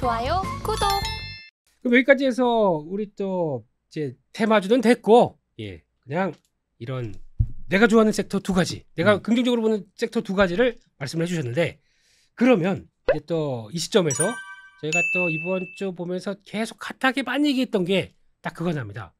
좋아요, 구독. 그럼 여기까지 해서 우리 또 이제 테마주는 됐고, 예, 그냥 이런 내가 좋아하는 섹터 두 가지, 내가 음. 긍정적으로 보는 섹터 두 가지를 말씀을 해주셨는데, 그러면 이제 또 이 시점에서 저희가 또 이번 주 보면서 계속 핫하게 많이 얘기했던 게 딱 그거랍니다.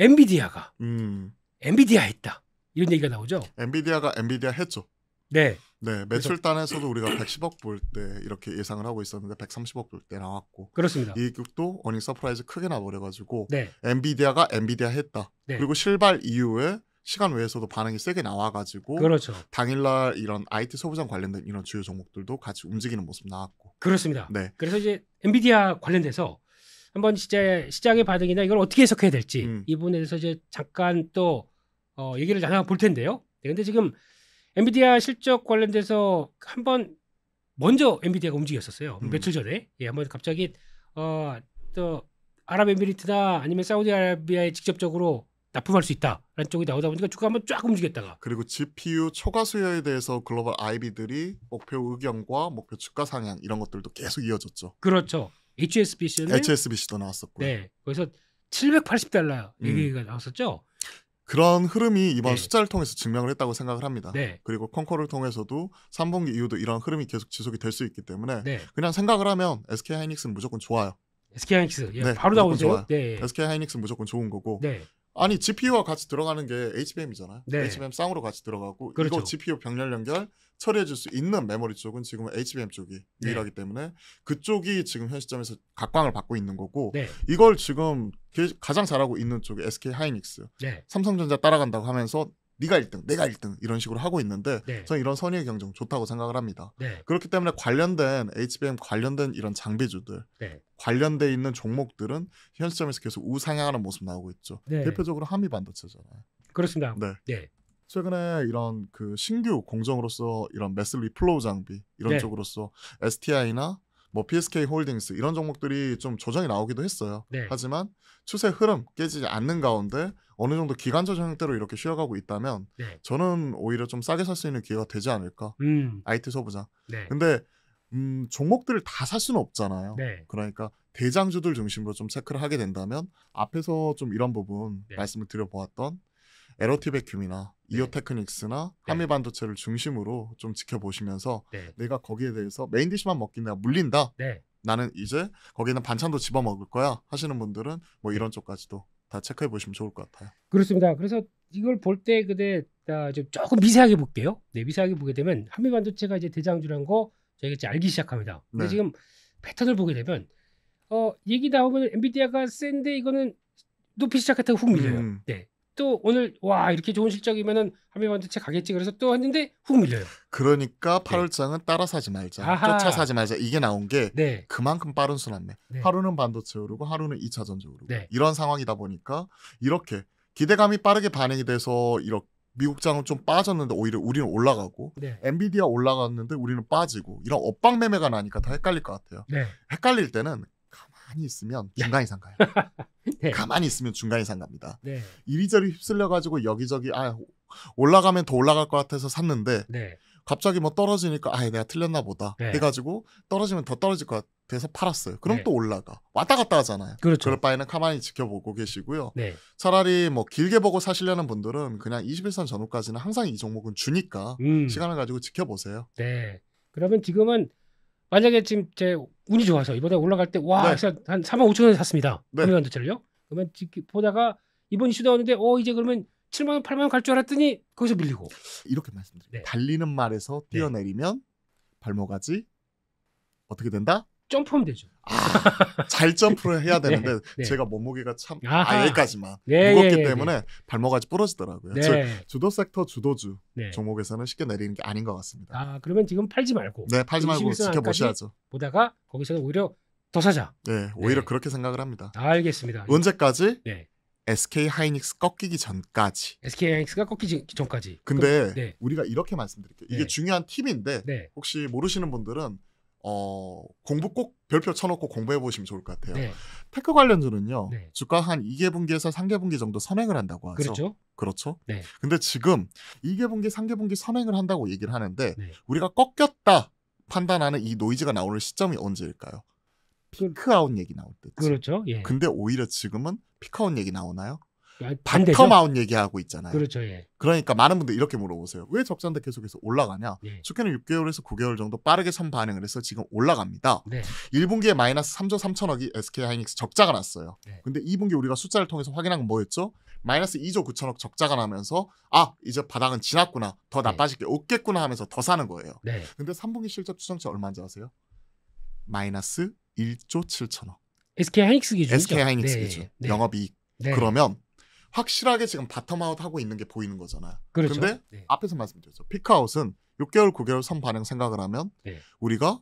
엔비디아가 음. 엔비디아 했다 이런 얘기가 나오죠. 엔비디아가 엔비디아 했죠. 네. 네, 매출단에서도 우리가 110억 볼 때 이렇게 예상을 하고 있었는데 130억 볼 때 나왔고 그렇습니다. 이익도 어닝 서프라이즈 크게 나버려가지고 네. 엔비디아가 엔비디아 했다. 네. 그리고 실발 이후에 시간 외에서도 반응이 세게 나와가지고 그렇죠. 당일날 이런 IT 소부장 관련된 이런 주요 종목들도 같이 움직이는 모습 나왔고 그렇습니다. 네. 그래서 이제 엔비디아 관련돼서 한번 진짜 시장의 반응이나 이걸 어떻게 해석해야 될지 음. 이 부분에 대해서 이제 잠깐 또 어, 얘기를 나눠 볼 텐데요. 네, 근데 지금 엔비디아 실적 관련돼서 한번 먼저 엔비디아가 움직였었어요. 음. 며칠 전에 예, 한번 갑자기 어또 아랍에미리트다 아니면 사우디아라비아에 직접적으로 납품할 수 있다라는 쪽이 나오다 보니까 주가 한번 쫙 움직였다가 그리고 GPU 초과 수요에 대해서 글로벌 IB들이 목표 의견과 목표 주가 상향 이런 것들도 계속 이어졌죠. 그렇죠. HSBC는 HSBC도 나왔었고요. 네, 거기서 780달러 음. 얘기가 음. 나왔었죠. 그런 흐름이 이번 네. 숫자를 통해서 증명을 했다고 생각을 합니다. 네. 그리고 콩코를 통해서도 3분기 이후도 이런 흐름이 계속 지속이 될 수 있기 때문에 네. 그냥 생각을 하면 SK 하이닉스는 무조건 좋아요. SK 하이닉스 예, 네, 바로 나오죠. 네. SK 하이닉스 무조건 좋은 거고 네. 아니 GPU와 같이 들어가는 게 HBM이잖아요. 네. HBM 쌍으로 같이 들어가고 그렇죠. 이거 GPU 병렬 연결 처리해줄 수 있는 메모리 쪽은 지금 은 HBM 쪽이 네. 유일하기 때문에 그쪽이 지금 현 시점에서 각광을 받고 있는 거고 네. 이걸 지금 가장 잘하고 있는 쪽이 SK 하이닉스, 네. 삼성전자 따라간다고 하면서 네가 1등, 내가 1등 이런 식으로 하고 있는데 네. 저는 이런 선의의 경쟁 좋다고 생각을 합니다. 네. 그렇기 때문에 관련된 HBM 관련된 이런 장비주들 네. 관련돼 있는 종목들은 현 시점에서 계속 우상향하는 모습 나오고 있죠. 네. 대표적으로 한미 반도체잖아요. 그렇습니다. 네. 네. 최근에 이런 그 신규 공정으로서 이런 메슬리 플로우 장비 이런 네. 쪽으로서 STI나 뭐 PSK 홀딩스 이런 종목들이 좀 조정이 나오기도 했어요. 네. 하지만 추세 흐름 깨지지 않는 가운데 어느 정도 기간조정 형태로 이렇게 쉬어가고 있다면 네. 저는 오히려 좀 싸게 살 수 있는 기회가 되지 않을까. 음. IT 소부장. 네. 근데 음, 종목들을 다 살 수는 없잖아요. 네. 그러니까 대장주들 중심으로 좀 체크를 하게 된다면 앞에서 좀 이런 부분 네. 말씀을 드려보았던 에러티베큐미나 네. 이오테크닉스나 네. 한미 반도체를 중심으로 좀 지켜보시면서 네. 내가 거기에 대해서 메인 디시만 먹기 내가 물린다. 네. 나는 이제 거기는 반찬도 집어 먹을 거야 하시는 분들은 뭐 네. 이런 쪽까지도 다 체크해 보시면 좋을 것 같아요. 그렇습니다. 그래서 이걸 볼 때 그때 좀 조금 미세하게 볼게요. 네, 미세하게 보게 되면 한미 반도체가 이제 대장주란 거 저희가 이제 알기 시작합니다. 근데 지금 패턴을 보게 되면 어 얘기 나오면 엔비디아가 센데 이거는 높이 시작했다가 훅 밀려요. 음. 네. 또 오늘 와 이렇게 좋은 실적이면은 한미반도체 가겠지 그래서 또 했는데 훅 밀려요. 그러니까 8월장은 네. 따라 사지 말자, 아하. 쫓아 사지 말자 이게 나온 게 네. 그만큼 빠른 순환네. 네. 하루는 반도체 오르고 하루는 2차 전지 오르고 네. 이런 상황이다 보니까 이렇게 기대감이 빠르게 반응이 돼서 이렇게 미국장은 좀 빠졌는데 오히려 우리는 올라가고 네. 엔비디아 올라갔는데 우리는 빠지고 이런 엇방매매가 나니까 다 헷갈릴 것 같아요. 헷갈릴 때는 가만히 있으면 중간 이상 가요. 네. 가만히 있으면 중간 이상 갑니다. 네. 이리저리 휩쓸려 가지고 여기저기 아 올라가면 더 올라갈 것 같아서 샀는데 네. 갑자기 뭐 떨어지니까 아 내가 틀렸나 보다 네. 해가지고 떨어지면 더 떨어질 것 같아서 팔았어요. 그럼 네. 또 올라가 왔다 갔다 하잖아요. 그렇죠. 그럴 바에는 가만히 지켜보고 계시고요. 네. 차라리 뭐 길게 보고 사시려는 분들은 그냥 21선 전후까지는 항상 이 종목은 주니까 음. 시간을 가지고 지켜보세요. 네. 그러면 지금은 만약에 지금 제 운이 좋아서 이번에 올라갈 때와 네. 한 4만 5천 원에 샀습니다. 네. 우리만 도체를요. 그러면 그 보다가 이번 이슈 나오는데 어 이제 그러면 7만 원, 8만 원 갈 줄 알았더니 거기서 밀리고 이렇게 말씀드려요. 네. 달리는 말에서 네. 뛰어내리면 발목까지 어떻게 된다? 점프하면 되죠. 아, 잘 점프를 해야 되는데 네, 네. 제가 몸무게가 참 아, 아하. 아예까지만 네, 예, 무겁기 예, 예. 때문에 예, 발목까지 부러지더라고요. 네. 주도 섹터 주도주 네. 종목에서는 쉽게 내리는 게 아닌 것 같습니다. 아 그러면 지금 팔지 말고 네 팔지 말고 지켜보셔야죠. 보다가 거기서는 오히려 더 사자. 네, 네 오히려 그렇게 생각을 합니다. 알겠습니다. 언제까지? 네. SK 하이닉스 꺾이기 전까지. SK 하이닉스가 꺾이기 전까지. 근데 그럼, 우리가 이렇게 말씀드릴게요. 이게 중요한 팁인데 혹시 모르시는 분들은 어, 공부 꼭 별표 쳐놓고 공부해 보시면 좋을 것 같아요. 네. 테크 관련주는요, 네. 주가 한 2개분기에서 3개분기 정도 선행을 한다고 하죠. 그렇죠. 그렇죠. 네. 근데 지금 2개분기, 3개분기 선행을 한다고 얘기를 하는데, 네. 우리가 꺾였다 판단하는 이 노이즈가 나오는 시점이 언제일까요? 그 피크아웃 얘기 나올 때. 그렇죠. 예. 근데 오히려 지금은 피크아웃 얘기 나오나요? 반대마운 얘기하고 있잖아요. 그렇죠. 예. 그러니까 많은 분들 이렇게 물어보세요. 왜 적자인데 계속해서 올라가냐? 예. 주가는 6개월에서 9개월 정도 빠르게 선 반응을 해서 지금 올라갑니다. 네. 1분기에 마이너스 3조 3천억이 SK 하이닉스 적자가 났어요. 네. 근데 2분기 우리가 숫자를 통해서 확인한 건 뭐였죠? 마이너스 2조 9천억 적자가 나면서 아 이제 바닥은 지났구나 더 네. 나빠질 게 없겠구나 하면서 더 사는 거예요. 네. 근데 3분기 실적 추정치 얼마인지 아세요? 마이너스 1조 7천억. SK 하이닉스 기준 SK 하이닉스 네. 기준 네. 영업이익. 네. 그러면 확실하게 지금 바텀아웃 하고 있는 게 보이는 거잖아요. 그렇죠. 근데 네. 앞에서 말씀드렸죠. 피크아웃은 6개월, 9개월 선 반응 생각을 하면 네. 우리가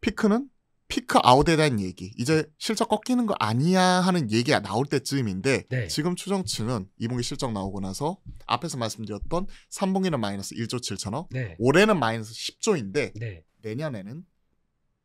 피크는 피크아웃에 대한 얘기, 이제 실적 꺾이는 거 아니야 하는 얘기가 나올 때쯤인데 네. 지금 추정치는 2분기 실적 나오고 나서 앞에서 말씀드렸던 3분기는 마이너스 1조 7천억, 올해는 마이너스 10조인데 내년에는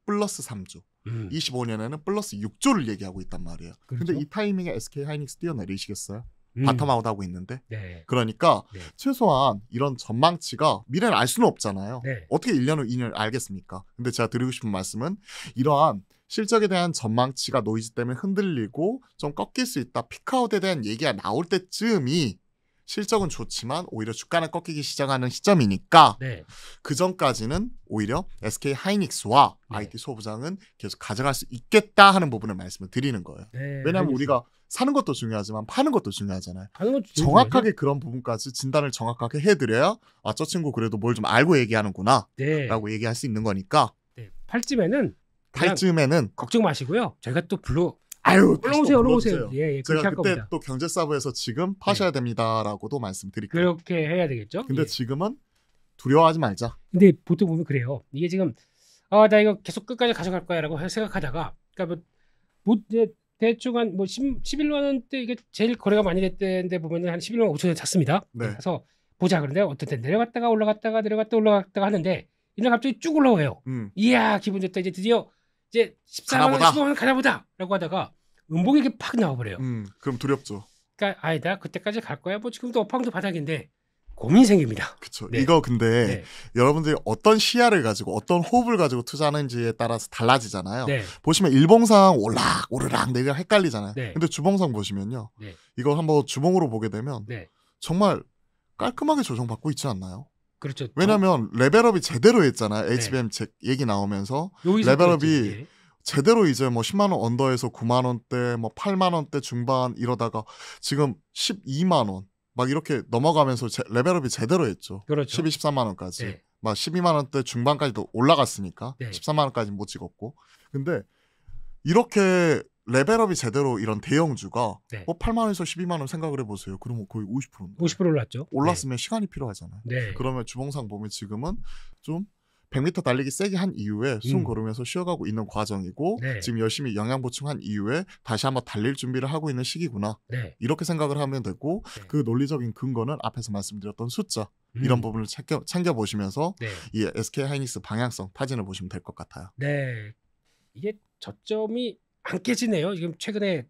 플러스 3조. 음. 25년에는 플러스 6조를 얘기하고 있단 말이에요. 그렇죠? 근데 이 타이밍에 SK 하이닉스 뛰어내리시겠어요? 음. 바텀아웃 하고 있는데 네. 그러니까 네. 최소한 이런 전망치가 미래는 알 수는 없잖아요 네. 어떻게 1년 후 2년 알겠습니까 근데 제가 드리고 싶은 말씀은 이러한 실적에 대한 전망치가 노이즈 때문에 흔들리고 좀 꺾일 수 있다 피크아웃에 대한 얘기가 나올 때쯤이 실적은 좋지만 오히려 주가는 꺾이기 시작하는 시점이니까 네. 그 전까지는 오히려 SK 하이닉스와 네. IT 소부장은 계속 가져갈 수 있겠다 하는 부분을 말씀을 드리는 거예요. 네, 왜냐하면 알겠습니 우리가 사는 것도 중요하지만 파는 것도 중요하잖아요. 정확하게 그런 부분까지 진단을 정확하게 해드려야 아저 친구 그래도 뭘 좀 알고 얘기하는구나라고 네. 얘기할 수 있는 거니까. 네, 팔쯤에는 팔쯤에는 걱정 마시고요. 저희가 또 불러 아유, 올라오세요, 올라오세요. 예, 예, 제가 그때 겁니다. 또 경제 사부에서 지금 파셔야 됩니다라고도 말씀드릴게요. 그렇게 해야 되겠죠. 근데 예. 지금은 두려워하지 말자. 근데 보통 보면 그래요. 이게 지금 아나 이거 계속 끝까지 가져갈 거야라고 생각하다가 그러니까 뭐, 뭐 대충 한뭐 11만 원대 이게 제일 거래가 많이 됐던데 보면은 한 11만 5천 원 잤습니다. 네. 그래서 보자 그런데 어떤 때 내려갔다가 올라갔다가 내려갔다 올라갔다가 하는데 이날 갑자기 쭉 올라와요. 음. 이야 기분 좋다 이제 드디어 이제 14만 원 15만 원 가나보다라고 하다가 음봉에게팍 나와버려요. 음, 그럼 두렵죠. 그러니까 아이 나 그때까지 갈 거야. 뭐 지금도 어팡도 바닥인데 고민 생깁니다. 그렇죠. 네. 이거 근데 네. 여러분들이 어떤 시야를 가지고 어떤 호흡을 가지고 투자하는지에 따라서 달라지잖아요. 네. 보시면 일봉상 올락 오르락 내가 네, 헷갈리잖아요. 네. 근데 주봉상 보시면요. 네. 이걸 한번 주봉으로 보게 되면 정말 깔끔하게 조정받고 있지 않나요? 그렇죠. 왜냐하면 레벨업이 제대로 했잖아요. HBM 책 얘기 나오면서 레벨업이 그렇죠. 예. 제대로 이제 뭐 10만 원 언더에서 9만 원대 뭐 8만 원대 중반 이러다가 지금 12만 원 막 이렇게 넘어가면서 제, 레벨업이 제대로 했죠. 그렇죠. 12, 13만 원까지. 네. 막 12만 원대 중반까지도 올라갔으니까 네. 13만 원까지 못 찍었고. 근데 이렇게 레벨업이 제대로 이런 대형주가 네. 뭐 8만 원에서 12만 원 생각을 해보세요. 그러면 거의 50%. 50% 올랐죠. 올랐으면 네. 시간이 필요하잖아요. 네. 그러면 주봉상 보면 지금은 좀 100m 달리기 세게 한 이후에 숨 음. 고르면서 쉬어가고 있는 과정이고 네. 지금 열심히 영양 보충한 이후에 다시 한번 달릴 준비를 하고 있는 시기구나. 네. 이렇게 생각을 하면 되고 네. 그 논리적인 근거는 앞에서 말씀드렸던 숫자 음. 이런 부분을 챙겨, 챙겨 보시면서 네. 이 SK 하이닉스 방향성 타진을 보시면 될 것 같아요. 네. 이게 저점이 안 깨지네요. 지금 최근에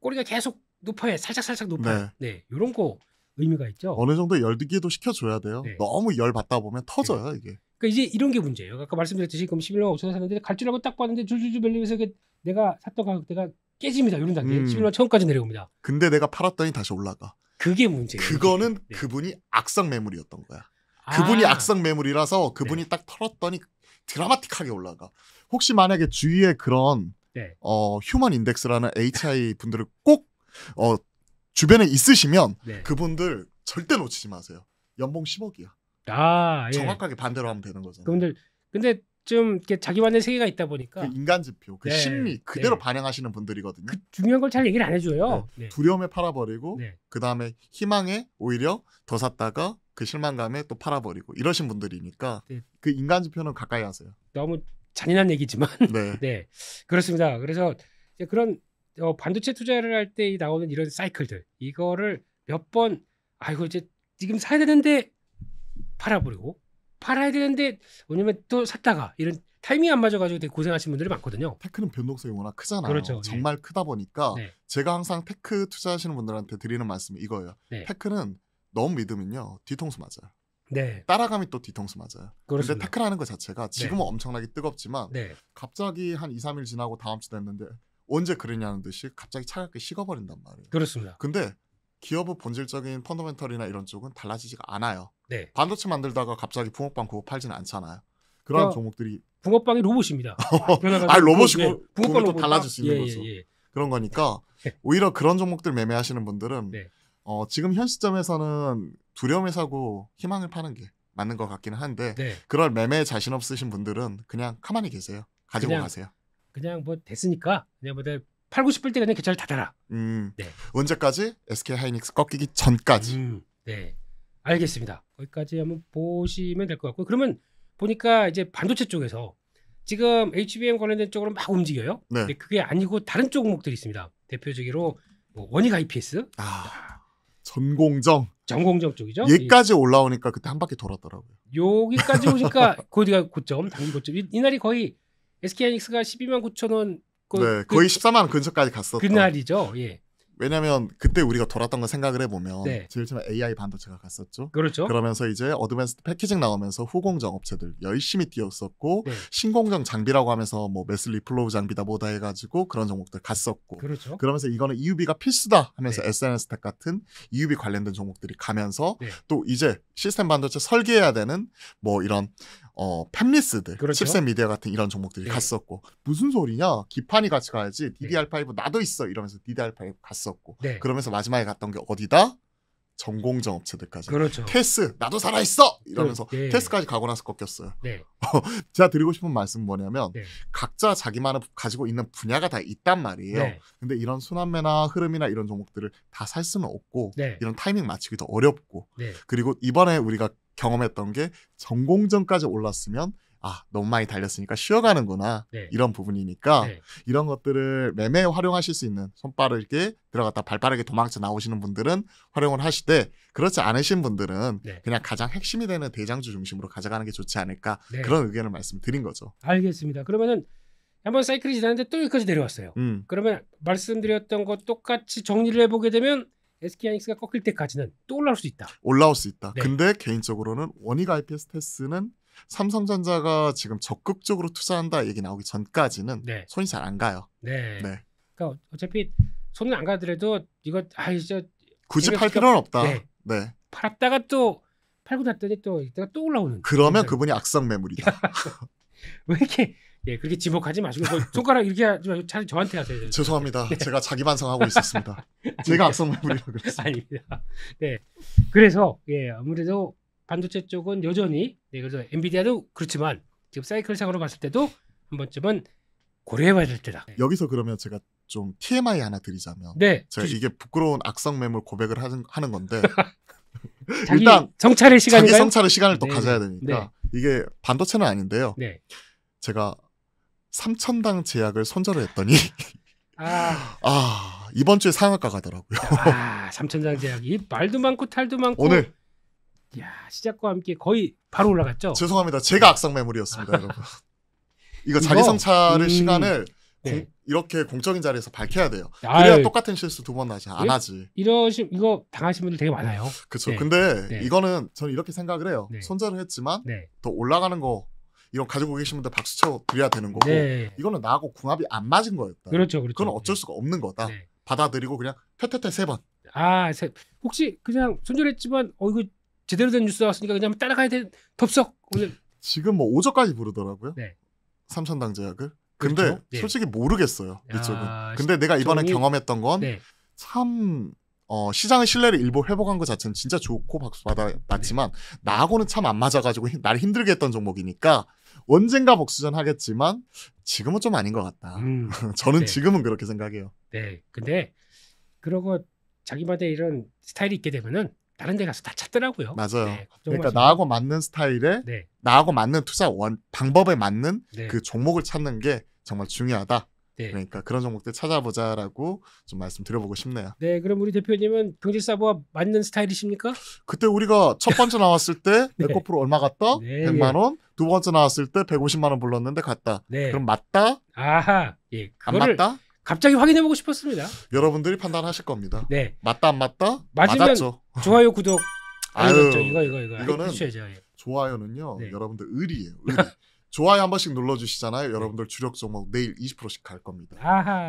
꼬리가 계속 높아요. 살짝 살짝 높아요. 네. 이런 네. 거 의미가 있죠. 어느 정도 열기도 시켜줘야 돼요. 너무 열 받다 보면 터져요 이게. 그러니까 이제 이런 게 문제예요. 아까 말씀드렸듯이 그럼 11만 5천 원 샀는데 갈 줄 알고 딱 봤는데 줄줄줄 밀리면서 이 내가 샀던 가격대가 깨집니다. 이런 단계. 음. 11만 천원까지 내려옵니다. 근데 내가 팔았더니 다시 올라가. 그게 문제예요. 그거는 네. 그분이 악성 매물이었던 거야. 아. 그분이 악성 매물이라서 그분이 네. 딱 털었더니 드라마틱하게 올라가. 혹시 만약에 주위에 그런 네. 어, 휴먼 인덱스라는 HI 분들을 꼭 어, 주변에 있으시면 네. 그분들 절대 놓치지 마세요. 연봉 10억이야. 아, 예. 정확하게 반대로 하면 되는 거죠. 근데 근데 좀 이렇게 자기만의 세계가 있다 보니까 그 인간 지표, 그 네. 심리 네. 그대로 네. 반영하시는 분들이거든요. 그 중요한 걸 잘 얘기를 안 해줘요. 네. 네. 두려움에 팔아버리고 네. 그 다음에 희망에 오히려 더 샀다가 그 실망감에 또 팔아버리고 이러신 분들이니까 그 인간 지표는 가까이 하세요. 너무 잔인한 얘기지만 네, 그렇습니다. 그래서 그런 어, 반도체 투자를 할 때 나오는 이런 사이클들 이거를 몇 번 아이고 이제 지금 사야 되는데 팔아버리고 팔아야 되는데 왜냐면 또 샀다가 이런 타이밍이 안 맞아가지고 되게 고생하시는 분들이 많거든요. 테크는 변동성이 워낙 크잖아요. 그렇죠. 예. 정말 네. 크다 보니까 네. 제가 항상 테크 투자하시는 분들한테 드리는 말씀이 이거예요. 네. 테크는 너무 믿으면요 뒤통수 맞아요. 네. 따라가면또 뒤통수 맞아요. 그런데 테크라는 것 자체가 네. 지금은 엄청나게 뜨겁지만 네. 갑자기 한 2, 3일 지나고 다음 주 됐는데 언제 그랬냐는 듯이 갑자기 차갑게 식어버린단 말이에요. 그렇습니다. 근데 기업의 본질적인 펀더멘털이나 이런 쪽은 달라지지가 않아요. 네. 반도체 만들다가 갑자기 붕어빵 그거 팔지는 않잖아요. 그런 그러니까 종목들이 붕어빵이 로봇입니다. 아 로봇이고 네. 붕어빵 로봇 달라질 수 있는 예, 거죠. 그렇죠. 예, 예. 그런 거니까 네. 오히려 그런 종목들 매매하시는 분들은 네. 어, 지금 현 시점에서는 두려움에 사고 희망을 파는 게 맞는 것 같기는 한데 네. 그럴 매매에 자신 없으신 분들은 그냥 가만히 계세요. 가지고 그냥, 가세요. 그냥 뭐 됐으니까 그냥 뭐 팔고 싶을 때가는 계좌를 닫아라. 음. 네. 언제까지? SK 하이닉스 꺾이기 전까지. 음, 네. 알겠습니다. 거기까지 한번 보시면 될 것 같고 요 그러면 보니까 이제 반도체 쪽에서 지금 HBM 관련된 쪽으로 막 움직여요. 네. 근데 그게 아니고 다른 종목들이 있습니다. 대표적으로 뭐 원익 IPS. 아. 전공정. 전공정 쪽이죠. 여기까지 예. 올라오니까 그때 한 바퀴 돌았더라고요. 여기까지 오니까 거기가 고점, 당긴 고점. 이, 날이 거의 SK 하이닉스가 12만 9천 원 그, 네, 그 거의 14만 원 근처까지 갔었던 그날이죠. 예. 왜냐면 하 그때 우리가 돌았던 걸 생각을 해보면 네. 제일 처음에 AI 반도체가 갔었죠. 그렇죠. 그러면서 이제 어드밴스드 패키징 나오면서 후공정 업체들 열심히 뛰었었고 네. 신공정 장비라고 하면서 뭐 메슬리 플로우 장비다 뭐다 해가지고 그런 종목들 갔었고 그렇죠. 그러면서 이거는 EUB가 필수다 하면서 네. SNS 텍 같은 EUB 관련된 종목들이 가면서 네. 또 이제 시스템 반도체 설계해야 되는 뭐 이런 어, 팹리스들, 그렇죠? 칩셋 미디어 같은 이런 종목들이 네. 갔었고 무슨 소리냐? 기판이 같이 가야지 DDR5 예. 나도 있어 이러면서 DDR5 갔었고 네. 그러면서 마지막에 갔던 게 어디다? 전공정 업체들까지. 그렇죠. 테스 나도 살아 있어 이러면서 네. 예. 테스까지 가고 나서 꺾였어요. 네. 제가 드리고 싶은 말씀 뭐냐면 네. 각자 자기만을 가지고 있는 분야가 다 있단 말이에요. 네. 근데 이런 순환매나 흐름이나 이런 종목들을 다 살 수는 없고 네. 이런 타이밍 맞추기도 어렵고 네. 그리고 이번에 우리가 경험했던 게 전공전까지 올랐으면 아 너무 많이 달렸으니까 쉬어가는구나 네. 이런 부분이니까 네. 이런 것들을 매매 활용하실 수 있는 손 빠르게 들어갔다 발 빠르게 도망쳐 나오시는 분들은 활용을 하시되 그렇지 않으신 분들은 네. 그냥 가장 핵심이 되는 대장주 중심으로 가져가는 게 좋지 않을까 네. 그런 의견을 말씀드린 거죠. 알겠습니다. 그러면은 한번 사이클이 지났는데 또 여기까지 내려왔어요. 음. 그러면 말씀드렸던 것 똑같이 정리를 해보게 되면 SK하이닉스가 꺾일 때까지는 또 올라올 수 있다. 올라올 수 있다. 네. 근데 개인적으로는 원익 IPS 테스는 삼성전자가 지금 적극적으로 투자한다 얘기 나오기 전까지는 네. 손이 잘 안 가요. 네. 네. 그러니까 어차피 손은 안 가더라도 이거 아 이제 굳이 팔 필요는 없다. 네. 네. 팔았다가 또 팔고 났더니 또 이따가 또 올라오는. 그러면 그분이 악성 매물이다. 왜 이렇게 예, 그렇게 지목하지 마시고 뭐 손가락 이렇게 하지 마시고 차라리 저한테 하세요. 저한테. 죄송합니다. 네. 제가 자기 반성하고 있었습니다. 제가 악성을 부리려고 그랬습니다. 아닙니다. 네, 그래서 예, 아무래도 반도체 쪽은 여전히 네, 그래서 엔비디아도 그렇지만 지금 사이클상으로 봤을 때도 한 번쯤은 고려해봐야 될 때다. 네. 여기서 그러면 제가 좀 TMI 하나 드리자면, 네, 제가 주... 이게 부끄러운 악성 매물 고백을 하는, 하는 건데 일단 성찰의 시간 자기 성찰의 시간을 네. 또 가져야 네. 되니까 네. 이게 반도체는 아닌데요. 제가 삼천당 제약을 손절을 했더니 아, 아 이번 주에 상한가 가더라고요. 아 삼천당 제약이 말도 많고 탈도 많고 오늘 야 시작과 함께 거의 바로 올라갔죠. 죄송합니다. 제가 악성 매물이었습니다, 여러분. 이거 자리 성찰의 음... 시간을 네. 공, 이렇게 공적인 자리에서 밝혀야 돼요. 그래야 아유. 똑같은 실수 두번 하지 안 예? 하지. 이러시 이거 당하신 분들 되게 많아요. 그렇죠. 네. 근데 네. 이거는 저는 이렇게 생각을 해요. 네. 손절을 했지만 네. 더 올라가는 거 이거 가지고 계신 분들 박수 쳐 드려야 되는 거고 네. 이거는 나하고 궁합이 안 맞은 거였다. 그렇죠, 그렇죠. 그건 어쩔 네. 수가 없는 거다. 네. 받아들이고 그냥 퇴퇴퇴 세 번. 아, 세, 혹시 그냥 손절했지만 어 이거 제대로 된 뉴스 나왔으니까 그냥 따라가야 돼. 덥석 오늘. 지금 뭐 5조까지 부르더라고요. 네. 삼천당 제약을. 근데 그렇죠? 네. 솔직히 모르겠어요. 이쪽은. 아, 근데 내가 이번에 경험했던 건참 네. 어, 시장의 신뢰를 일부 회복한 것 자체는 진짜 좋고 박수 받았지만 네. 나하고는 참 안 맞아가지고 나를 힘들게 했던 종목이니까 언젠가 복수전 하겠지만 지금은 좀 아닌 것 같다. 음, 저는 네. 지금은 그렇게 생각해요. 네, 근데 그러고 자기만의 이런 스타일이 있게 되면은 다른 데 가서 다 찾더라고요. 맞아요. 네, 그러니까 나하고 맞는 스타일에 네. 나하고 맞는 투자 원 방법에 맞는 네. 그 종목을 찾는 게 정말 중요하다. 네. 그러니까 그런 종목들 찾아보자라고 좀 말씀드려보고 싶네요. 네, 그럼 우리 대표님은 경제사부와 맞는 스타일이십니까? 그때 우리가 첫 번째 나왔을 때 네. 코프로 얼마 갔다? 네, 100만 원. 예. 두 번째 나왔을 때 150만 원 불렀는데 갔다. 네. 그럼 맞다? 아하. 예. 안 맞다? 갑자기 확인해보고 싶었습니다. 여러분들이 판단하실 겁니다. 네. 맞다 안 맞다? 맞으면 맞았죠. 좋아요 구독. 아유, 이거 이거 이거 이거. 이거는 예. 좋아요는요. 네. 여러분들 의리예요. 의리. 좋아요 한 번씩 눌러주시잖아요. 네. 여러분들 주력 종목 내일 20%씩 갈 겁니다.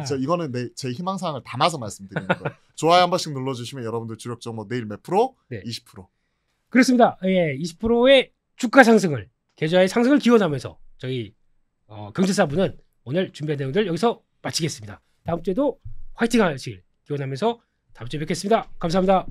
저 이거는 내, 제 희망사항을 담아서 말씀드리는 거예요. 좋아요 한 번씩 눌러주시면 여러분들 주력 종목 내일 몇 프로? 네. 20%. 그렇습니다. 예, 20%의 주가 상승을 계좌의 상승을 기원하면서 저희 어, 경제사부는 오늘 준비한 내용들 여기서 마치겠습니다. 다음 주에도 화이팅 하시길 기원하면서 다음 주에 뵙겠습니다. 감사합니다.